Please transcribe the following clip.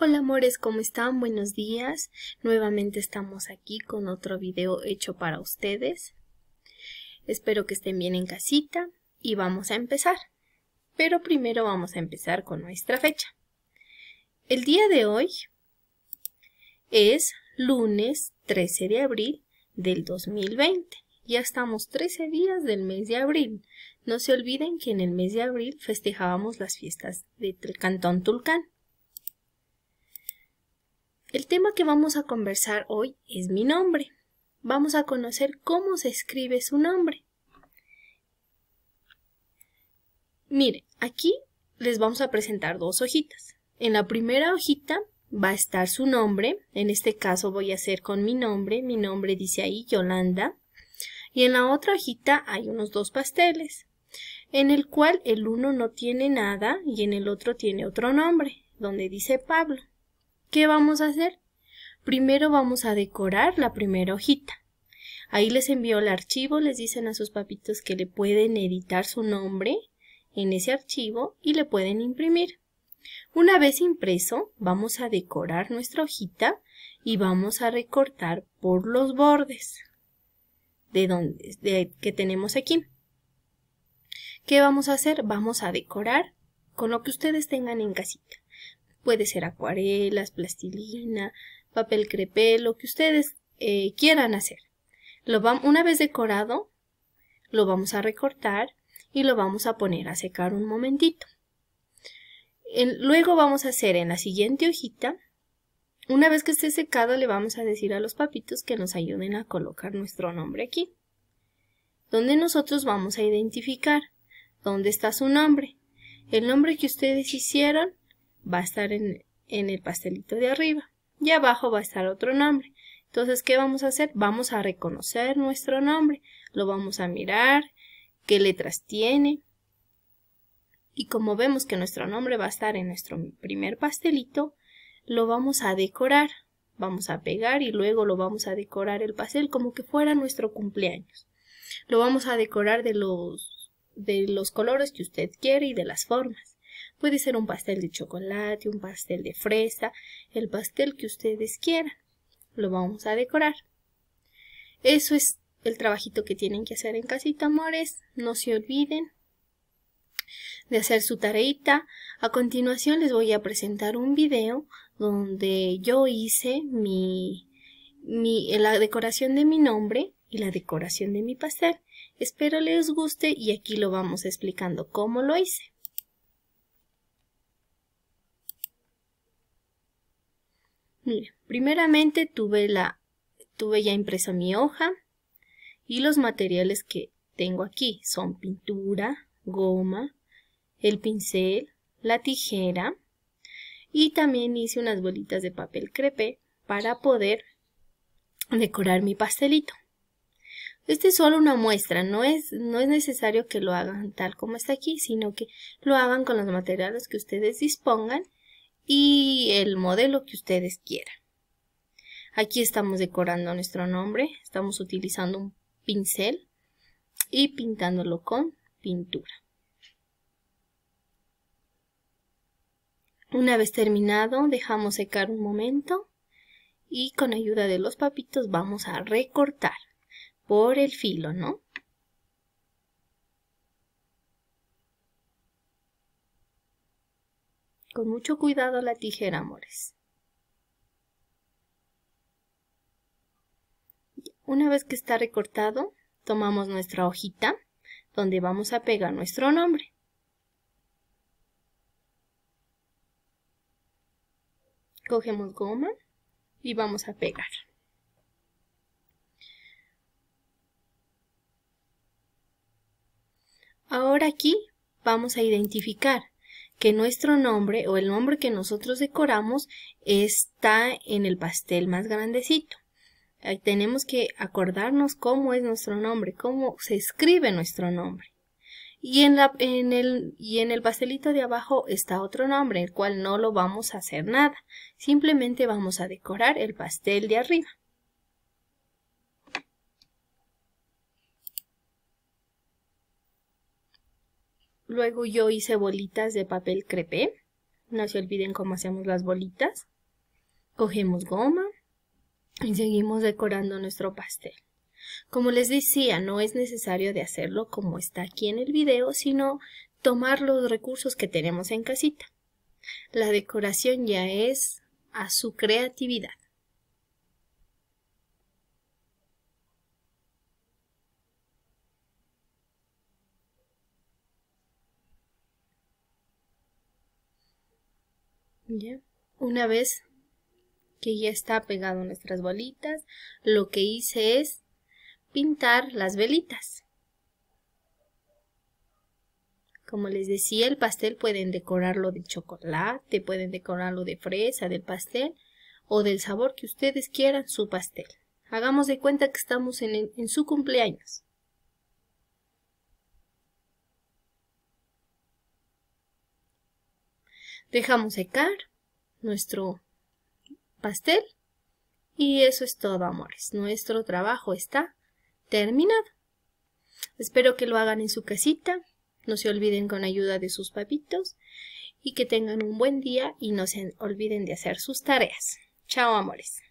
Hola amores, ¿cómo están? Buenos días. Nuevamente estamos aquí con otro video hecho para ustedes. Espero que estén bien en casita y vamos a empezar. Pero primero vamos a empezar con nuestra fecha. El día de hoy es lunes 13 de abril del 2020. Ya estamos 13 días del mes de abril. No se olviden que en el mes de abril festejábamos las fiestas del Cantón Tulcán. El tema que vamos a conversar hoy es mi nombre. Vamos a conocer cómo se escribe su nombre. Mire, aquí les vamos a presentar dos hojitas. En la primera hojita va a estar su nombre, en este caso voy a hacer con mi nombre, mi nombre dice ahí Yolanda, y en la otra hojita hay unos dos pasteles, en el cual el uno no tiene nada y en el otro tiene otro nombre, donde dice Pablo. ¿Qué vamos a hacer? Primero vamos a decorar la primera hojita. Ahí les envío el archivo, les dicen a sus papitos que le pueden editar su nombre en ese archivo y le pueden imprimir. Una vez impreso, vamos a decorar nuestra hojita y vamos a recortar por los bordes de dónde? de, que tenemos aquí. ¿Qué vamos a hacer? Vamos a decorar con lo que ustedes tengan en casita. Puede ser acuarelas, plastilina, papel crepé, lo que ustedes eh, quieran hacer. Lo una vez decorado, lo vamos a recortar y lo vamos a poner a secar un momentito. luego vamos a hacer en la siguiente hojita, una vez que esté secado le vamos a decir a los papitos que nos ayuden a colocar nuestro nombre aquí, donde nosotros vamos a identificar dónde está su nombre. El nombre que ustedes hicieron va a estar en, en el pastelito de arriba y abajo va a estar otro nombre. Entonces, ¿qué vamos a hacer? Vamos a reconocer nuestro nombre, lo vamos a mirar, qué letras tiene. Y como vemos que nuestro nombre va a estar en nuestro primer pastelito, lo vamos a decorar. Vamos a pegar y luego lo vamos a decorar el pastel como que fuera nuestro cumpleaños. Lo vamos a decorar de los, de los colores que usted quiere y de las formas. Puede ser un pastel de chocolate, un pastel de fresa, el pastel que ustedes quieran. Lo vamos a decorar. Eso es el trabajito que tienen que hacer en casita, amores. No se olviden de hacer su tareita. A continuación les voy a presentar un video donde yo hice mi, la decoración de mi nombre y la decoración de mi pastel. Espero les guste y aquí lo vamos explicando cómo lo hice. primeramente tuve, la, tuve ya impresa mi hoja y los materiales que tengo aquí son pintura, goma, el pincel, la tijera y también hice unas bolitas de papel crepe para poder decorar mi pastelito. Este es solo una muestra, no es, no es necesario que lo hagan tal como está aquí, sino que lo hagan con los materiales que ustedes dispongan y el modelo que ustedes quieran. Aquí estamos decorando nuestro nombre, estamos utilizando un pincel y pintándolo con pintura. Una vez terminado, dejamos secar un momento y con ayuda de los papitos vamos a recortar por el filo, ¿no? con mucho cuidado la tijera, amores. Una vez que está recortado, tomamos nuestra hojita donde vamos a pegar nuestro nombre. Cogemos goma y vamos a pegar. Ahora aquí vamos a identificar que nuestro nombre o el nombre que nosotros decoramos está en el pastel más grandecito. tenemos que acordarnos cómo es nuestro nombre, cómo se escribe nuestro nombre. Y en, el, y en el pastelito de abajo está otro nombre, el cual no lo vamos a hacer nada. Simplemente vamos a decorar el pastel de arriba. Luego yo hice bolitas de papel crepé. No se olviden cómo hacemos las bolitas. Cogemos goma y seguimos decorando nuestro pastel. Como les decía, no es necesario de hacerlo como está aquí en el video, sino tomar los recursos que tenemos en casita. La decoración ya es a su creatividad. ¿Ya? Una vez que ya está pegado nuestras bolitas, lo que hice es pintar las velitas. Como les decía, el pastel pueden decorarlo de chocolate, pueden decorarlo de fresa, del pastel o del sabor que ustedes quieran su pastel. Hagamos de cuenta que estamos en su cumpleaños. Dejamos secar nuestro pastel y eso es todo, amores. Nuestro trabajo está terminado. Espero que lo hagan en su casita, no se olviden con ayuda de sus papitos y que tengan un buen día y no se olviden de hacer sus tareas. Chao, amores.